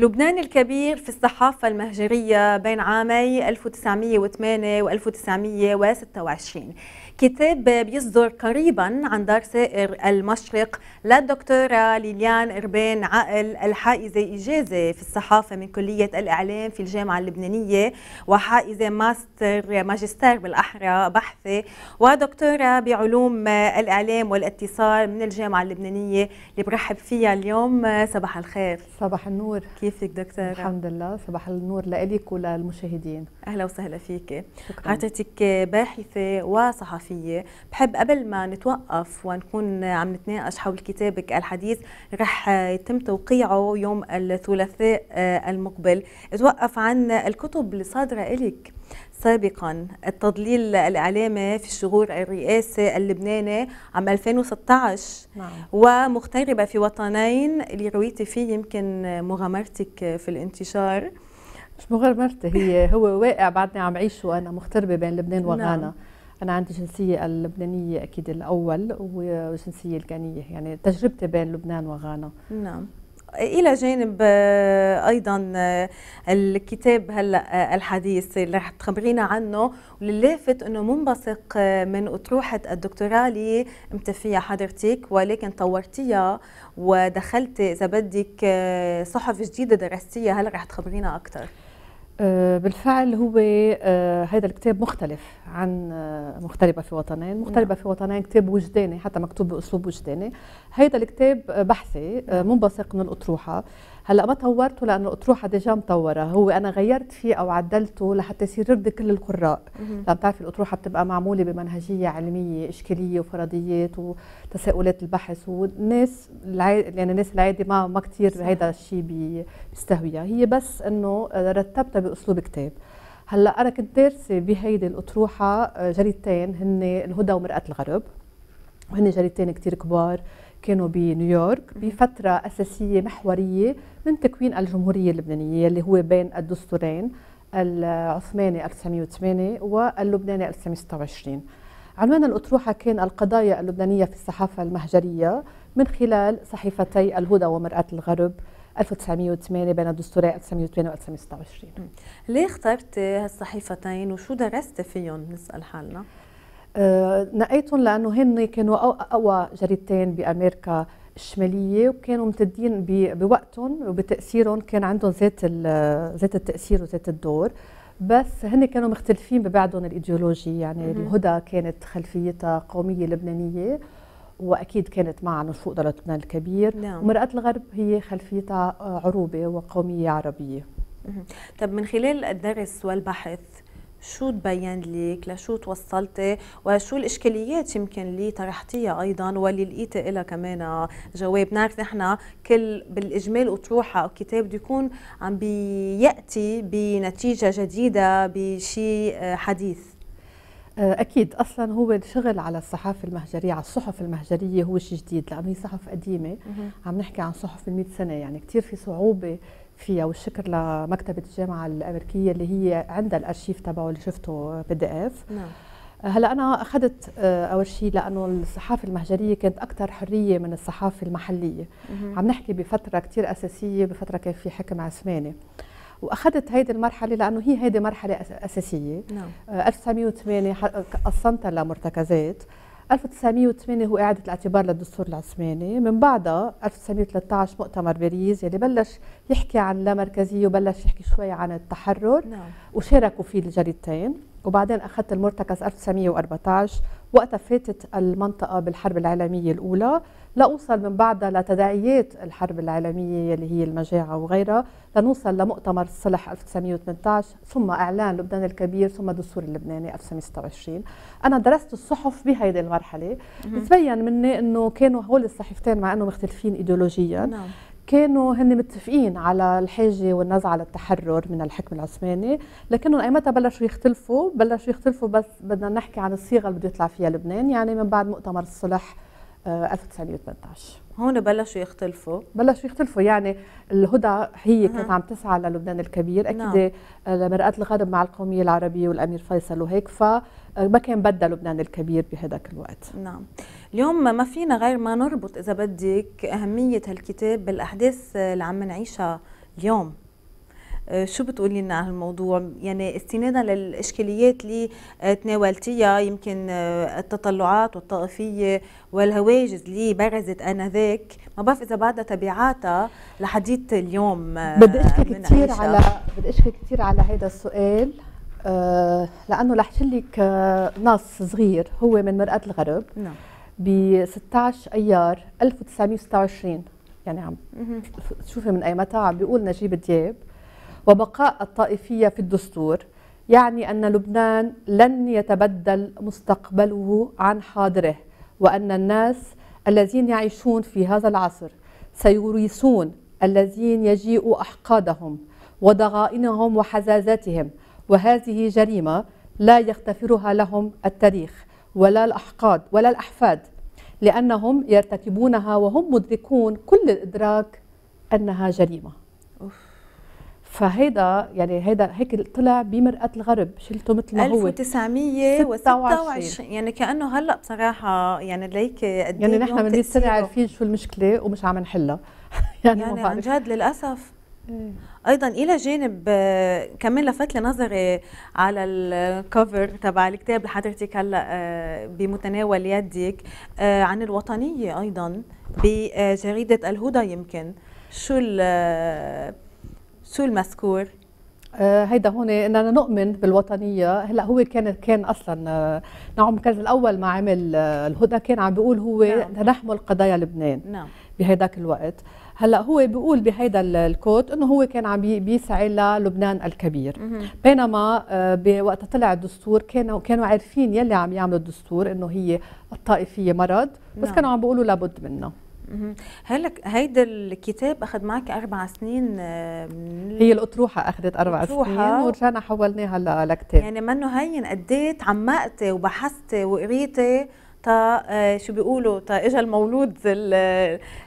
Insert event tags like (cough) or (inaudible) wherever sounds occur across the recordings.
لبنان الكبير في الصحافة المهجرية بين عامي 1908 و 1926 كتاب بيصدر قريبا عن دار سائر المشرق للدكتورة ليليان إربان عقل الحائزة إجازة في الصحافة من كلية الإعلام في الجامعة اللبنانية وحائزة ماستر ماجستير بالأحرى بحثة ودكتورة بعلوم الإعلام والاتصال من الجامعة اللبنانية اللي برحب فيها اليوم صباح الخير صباح النور كيفك دكتورة؟ الحمد لله صباح النور لإلك وللمشاهدين أهلا وسهلا فيك شكرا. باحثة وصحفية الصحفيه بحب قبل ما نتوقف ونكون عم نتناقش حول كتابك الحديث رح يتم توقيعه يوم الثلاثاء آه، المقبل اتوقف عن الكتب اللي صادرة لك سابقا التضليل الإعلامي في الشغور الرئاسي اللبناني عام 2016 نعم. ومغتربة في وطنين اللي رويتي فيه يمكن مغامرتك في الانتشار مش مغامرتي هي هو واقع بعدني عم عيشه أنا مغتربة بين لبنان وغانا نعم. انا عندي جنسيه اللبنانيه اكيد الاول وجنسيه الغانيه يعني تجربتي بين لبنان وغانا نعم الى جانب آه، ايضا آه، الكتاب هلا آه، الحديث اللي رح تخبرينا عنه واللافت انه منبثق من اطروحه الدكتوراه اللي قمت فيها حضرتك ولكن طورتيها ودخلت اذا بدك صحف جديده درستيها هلا رح تخبرينا اكثر آه، بالفعل هو آه، هذا الكتاب مختلف عن مغتربة آه، في وطنين مغتربة نعم. في وطنين كتاب وجداني حتى مكتوب بأسلوب وجداني هذا الكتاب بحثي منبثق من الأطروحة هلا ما طورته لانه اطروحه ديجا مطوره هو انا غيرت فيه او عدلته لحتى يصير يرضي كل القراء لان بتعرفي الاطروحه بتبقى معموله بمنهجيه علميه اشكاليه وفرضيات وتساؤلات البحث والناس العادي يعني الناس العادي ما ما كثير هذا الشيء بيستهويها هي بس انه رتبتها باسلوب كتاب هلا انا كنت دارسه بهيدي الاطروحه آه، جريدتين هن الهدى ومراه الغرب وهن جريدتين كثير كبار كانوا بنيويورك بفترة أساسية محورية من تكوين الجمهورية اللبنانية اللي هو بين الدستورين العثماني 1908 واللبناني 1926 عنوان الأطروحة كان القضايا اللبنانية في الصحافة المهجرية من خلال صحيفتي الهدى ومرآة الغرب 1908 بين الدستورين 1908 و 1926 ليه اخترت هالصحيفتين وشو درست فيهم نسأل حالنا؟ نقيتهم لانه هن كانوا اقوى جريدتين بامريكا الشماليه وكانوا ممتدين بوقتهم وبتاثيرهم كان عندهم ذات ذات التاثير وذات الدور بس هن كانوا مختلفين ببعضهم الايديولوجي يعني الهدى كانت خلفيتها قوميه لبنانيه واكيد كانت مع نشوء دوله لبنان الكبير نعم. ومراه الغرب هي خلفيتها عروبه وقوميه عربيه طب من خلال الدرس والبحث شو تبين لك لشو توصلتي وشو الإشكاليات يمكن اللي طرحتيها أيضا واللي لقيتي لها كمان جواب نعرف نحن كل بالإجمال أطروحة أو كتاب بده يكون عم بيأتي بنتيجة جديدة بشيء آه، حديث آه، أكيد أصلا هو شغل على الصحافة المهجرية على الصحف المهجرية هو شيء جديد لأنه هي صحف قديمة عم نحكي عن صحف 100 سنة يعني كثير في صعوبة فيها والشكر لمكتبه الجامعه الامريكيه اللي هي عندها الارشيف تبعه اللي شفته بي دي اف نعم هلا انا اخذت آه، اول شيء لانه الصحافه المهجريه كانت اكثر حريه من الصحافه المحليه مم. عم نحكي بفتره كثير اساسيه بفتره كان في حكم عثماني واخذت هيدي المرحله لانه هي هيدي مرحله اساسيه نعم 1908 آه، قسمتها لمرتكزات 1908 هو إعادة الاعتبار للدستور العثماني من بعدها 1913 مؤتمر باريس يلي بلش يحكي عن اللامركزية وبلش يحكي شوي عن التحرر نعم. وشاركوا فيه الجريدتين وبعدين أخذت المرتكز 1914 وقتها فاتت المنطقة بالحرب العالمية الأولى لأوصل من بعدها لتداعيات الحرب العالمية اللي هي المجاعة وغيرها لنوصل لمؤتمر الصلح 1918 ثم إعلان لبنان الكبير ثم دستور اللبناني 1926 أنا درست الصحف بهيدي المرحلة تبين مني أنه كانوا هول الصحيفتين مع أنه مختلفين إيديولوجيا نعم. كانوا هن متفقين على الحاجة والنزعة للتحرر من الحكم العثماني لكنهم أيمتى بلشوا يختلفوا بلشوا يختلفوا بس بدنا نحكي عن الصيغة اللي بده يطلع فيها لبنان يعني من بعد مؤتمر الصلح 1918 هون بلشوا يختلفوا بلشوا يختلفوا يعني الهدى هي كانت عم تسعى للبنان الكبير اكيد نعم. مرآة الغرب مع القوميه العربيه والامير فيصل وهيك فما كان بدها لبنان الكبير بهداك الوقت نعم اليوم ما فينا غير ما نربط اذا بدك اهميه هالكتاب بالاحداث اللي عم نعيشها اليوم آه، شو بتقولي لنا عن الموضوع يعني استنادا للاشكاليات اللي آه، تناولتيها يمكن آه، التطلعات والطائفيه والهواجس اللي برزت انذاك ما بعرف اذا بعدها تبعاتها لحديت اليوم بدي اشكي كثير على بدي اشكي كثير على هذا السؤال آه لانه رح لك نص صغير هو من مرآة الغرب نعم ب 16 ايار 1926 يعني عم شوفي من ايمتى عم بيقول نجيب دياب وبقاء الطائفية في الدستور يعني أن لبنان لن يتبدل مستقبله عن حاضره وأن الناس الذين يعيشون في هذا العصر سيورثون الذين يجيء أحقادهم وضغائنهم وحزازاتهم وهذه جريمة لا يغتفرها لهم التاريخ ولا الأحقاد ولا الأحفاد لأنهم يرتكبونها وهم مدركون كل الإدراك أنها جريمة فهيدا يعني هيدا هيك طلع بمرآة الغرب شلته مثل ما هو 1926 يعني كأنه هلا بصراحة يعني ليكي قد يعني إيه نحن من 100 سنة عارفين شو المشكلة ومش عم نحلها (laughs) يعني, يعني عن جد للأسف إيه. ايضا الى جانب آه، كمان لفت لي نظري على الكفر تبع الكتاب لحضرتك هلا آه، بمتناول يدك آه، عن الوطنيه ايضا بجريده الهدى يمكن شو شو المذكور؟ آه، هيدا هون اننا نؤمن بالوطنيه هلا هو كان كان اصلا آه، نعم كان الاول ما عمل آه، الهدى كان عم بيقول هو نعم. نحمل قضايا لبنان نعم. بهيداك الوقت هلا هو بيقول بهيدا الكوت انه هو كان عم بيسعى للبنان الكبير مه. بينما بوقت طلع الدستور كانوا كانوا عارفين يلي عم يعملوا الدستور انه هي الطائفيه مرض بس نعم. كانوا عم بيقولوا لابد منه هل هيدا الكتاب اخذ معك اربع سنين من آه، هي الاطروحه اخذت اربع أطروحة. سنين ورجعنا حولناها لكتاب يعني منه هين قد إيه تعمقتي وبحثتي وقريتي تا آه، شو بيقولوا تا اجى المولود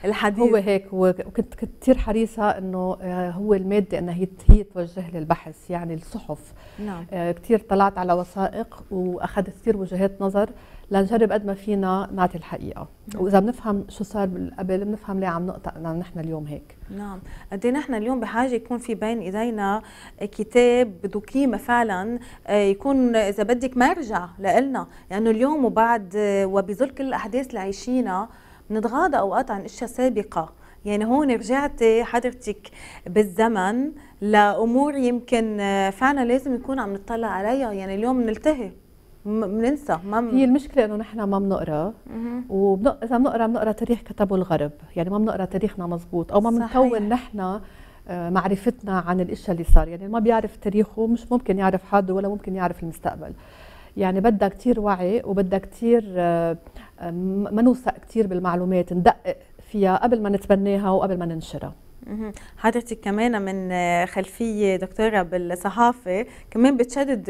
الحديث هو هيك وكنت كثير حريصه انه آه، هو الماده انها هي توجه لي البحث يعني الصحف نعم. كثير طلعت على وثائق واخذت كثير وجهات نظر لنجرب قد ما فينا نعطي الحقيقه نعم. واذا بنفهم شو صار قبل بنفهم ليه عم نقطع نحن اليوم هيك نعم قد إيه نحن اليوم بحاجه يكون في بين ايدينا كتاب بذو قيمه فعلا آه، يكون اذا بدك مرجع لنا لانه اليوم وبعد آه، وبظل كل الاحداث اللي عايشينها بنتغاضى اوقات عن اشياء سابقه يعني هون رجعتي حضرتك بالزمن لامور يمكن آه، فعلا لازم نكون عم نطلع عليها يعني اليوم نلتهي بننسى ما هي المشكله انه نحن ما بنقرا واذا اذا بنقرا بنقرا تاريخ كتبه الغرب يعني ما بنقرا تاريخنا مزبوط او ما بنكون نحن آه، معرفتنا عن الاشياء اللي صار يعني ما بيعرف تاريخه مش ممكن يعرف حاله ولا ممكن يعرف المستقبل يعني بدها كثير وعي وبدها كثير آه، آه، ما نوثق كثير بالمعلومات ندقق فيها قبل ما نتبناها وقبل ما ننشرها حضرتك كمان من خلفيه دكتوره بالصحافه كمان بتشدد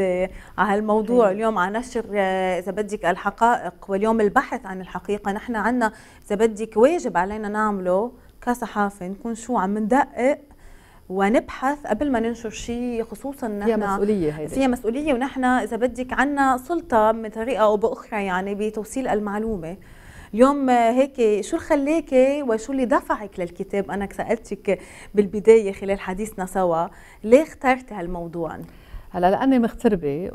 على آه، هالموضوع أيوة. اليوم على نشر آه، اذا بدك الحقائق واليوم البحث عن الحقيقه نحن عندنا اذا بدك واجب علينا نعمله كصحافه نكون شو عم ندقق ونبحث قبل ما ننشر شيء خصوصا نحن فيها مسؤوليه هيدي فيها مسؤوليه ونحن اذا بدك عنا سلطه بطريقه او باخرى يعني بتوصيل المعلومه اليوم هيك شو اللي خلاكي وشو اللي دفعك للكتاب انا سالتك بالبدايه خلال حديثنا سوا ليه اخترتي هالموضوع هلا لاني مغتربه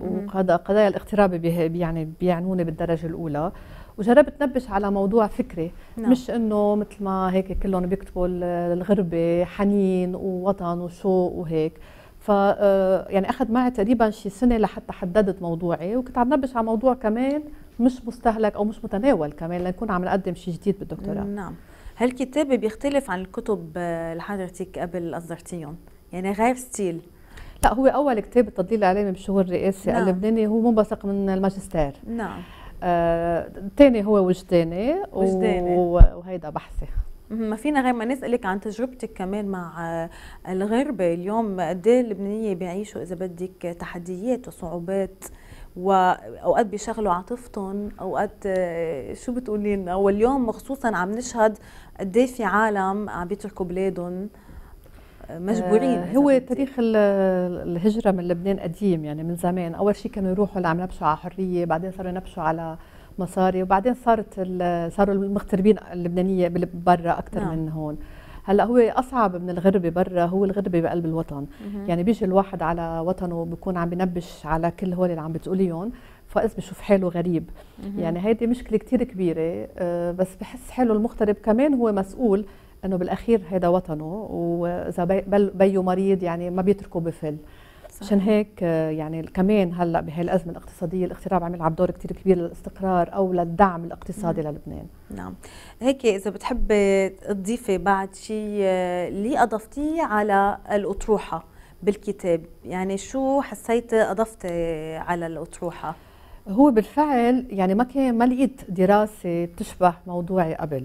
قضايا الاغتراب يعني بيعنوني بالدرجه الاولى وجربت نبش على موضوع فكري نعم. مش انه مثل ما هيك كلهم بيكتبوا الغربه حنين ووطن وشوق وهيك ف آه، يعني اخذ معي تقريبا شي سنه لحتى حددت موضوعي وكنت عم نبش على موضوع كمان مش مستهلك او مش متناول كمان لنكون عم نقدم شيء جديد بالدكتوراه نعم هالكتاب بيختلف عن الكتب آه، اللي حضرتك قبل اصدرتيهم يعني غير ستيل لا هو اول كتاب التضليل الاعلامي بالشغل الرئاسي نعم. اللبناني هو منبثق من الماجستير نعم آه، الثاني آه هو وجداني وجداني وهيدا بحثي ما فينا غير ما نسالك عن تجربتك كمان مع آه، الغربه اليوم قد ايه اللبنانيه بيعيشوا اذا بدك تحديات وصعوبات واوقات بيشغلوا عاطفتهم اوقات آه، شو بتقولي لنا واليوم خصوصا عم نشهد قد إيه في عالم عم بيتركوا بلادهم آه، مجبورين آه هو تاريخ الهجره من لبنان قديم يعني من زمان اول شيء كانوا يروحوا اللي عم ينبشوا على حريه بعدين صاروا ينبشوا على مصاري وبعدين صارت صاروا المغتربين اللبنانيه برا اكثر نعم. من هون هلا هو اصعب من الغربه برا هو الغربه بقلب الوطن يعني بيجي الواحد على وطنه بيكون عم بنبش على كل هول اللي عم بتقوليهم فاز بشوف حاله غريب يعني هيدي مشكله كثير كبيره آه، بس بحس حاله المغترب كمان هو مسؤول انه بالاخير هيدا وطنه واذا بيو مريض يعني ما بيتركه بفل عشان هيك آه، يعني كمان هلا بهي الازمه الاقتصاديه الاغتراب عم يلعب دور كثير كبير للاستقرار او للدعم الاقتصادي مم. للبنان نعم هيك اذا بتحبي تضيفي بعد شيء اللي آه، اضفتيه على الاطروحه بالكتاب يعني شو حسيتي اضفتي على الاطروحه هو بالفعل يعني ما كان ما لقيت دراسه بتشبه موضوعي قبل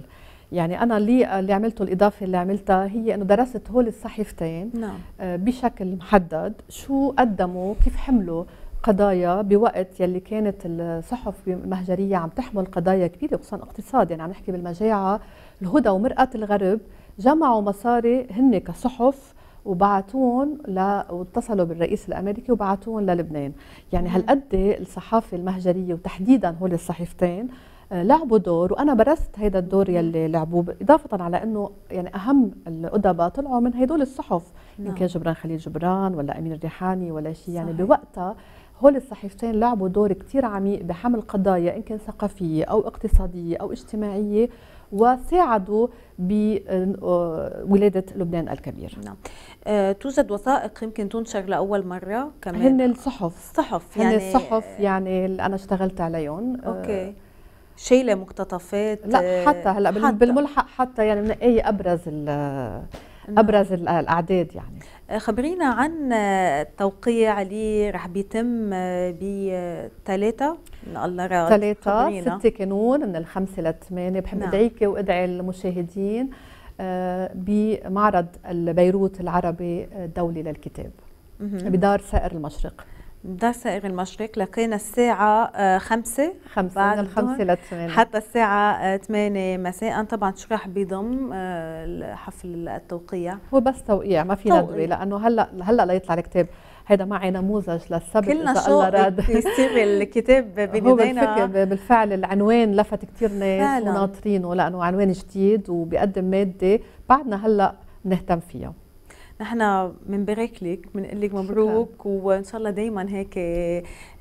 يعني انا اللي اللي عملته الاضافه اللي عملتها هي انه درست هول الصحيفتين نعم. آه، بشكل محدد شو قدموا كيف حملوا قضايا بوقت يلي كانت الصحف المهجريه عم تحمل قضايا كبيره خصوصا اقتصاد يعني عم نحكي بالمجاعه الهدى ومراه الغرب جمعوا مصاري هن كصحف وبعتون ل... واتصلوا بالرئيس الامريكي وبعتون للبنان يعني هالقد الصحافه المهجريه وتحديدا هول الصحيفتين آه، لعبوا دور وانا برست هذا الدور يلي لعبوه اضافه على انه يعني اهم الادباء طلعوا من هدول الصحف نعم. ان كان جبران خليل جبران ولا امين الريحاني ولا شيء يعني بوقتها هول الصحيفتين لعبوا دور كثير عميق بحمل قضايا ان كان ثقافيه او اقتصاديه او اجتماعيه وساعدوا بولادة آه، لبنان الكبير نعم. آه، توجد وثائق يمكن تنشر لأول مرة كمان هن الصحف الصحف يعني هن الصحف يعني اللي أنا اشتغلت عليهم آه، أوكي. آه شايله مقتطفات لا حتى هلا حتى. بالملحق حتى يعني من اي ابرز نعم. ابرز الاعداد يعني آه، خبرينا عن التوقيع آه، اللي رح بيتم ب 3 ان الله راد 3 6 كانون من الخمسة للثمانية بحب نعم. ادعيكي وادعي المشاهدين آه، بمعرض بيروت العربي الدولي للكتاب بدار سائر المشرق دسائق المشرق لقينا الساعة آه، خمسة خمسة من الخمسة للثمانية حتى الساعة آه، ثمانية مساء طبعا شو راح بيضم آه، حفل التوقيع هو بس توقيع ما في ندوي لأنه هلا هلا ليطلع الكتاب هيدا معي نموذج للسبت كلنا شو (laughs) يصير الكتاب (laughs) بين بالفعل العنوان لفت كثير ناس وناطرينه لأنه عنوان جديد وبيقدم مادة بعدنا هلا بنهتم فيها نحن بنبارك لك بنقول لك مبروك وان شاء الله دائما هيك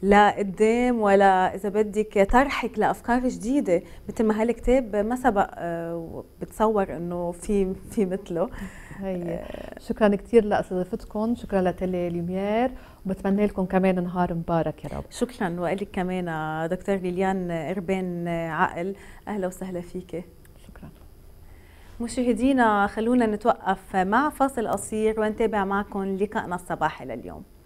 لا قدام ولا اذا بدك طرحك لافكار جديده مثل ما هالكتاب ما سبق آه، بتصور انه في في مثله هي. آه، شكرا كثير لاستضافتكم شكرا لتلي ليميير وبتمنى لكم كمان نهار مبارك يا رب شكرا والك كمان دكتور ليليان اربين عقل اهلا وسهلا فيكي مشاهدينا خلونا نتوقف مع فاصل قصير ونتابع معكم لقائنا الصباحي لليوم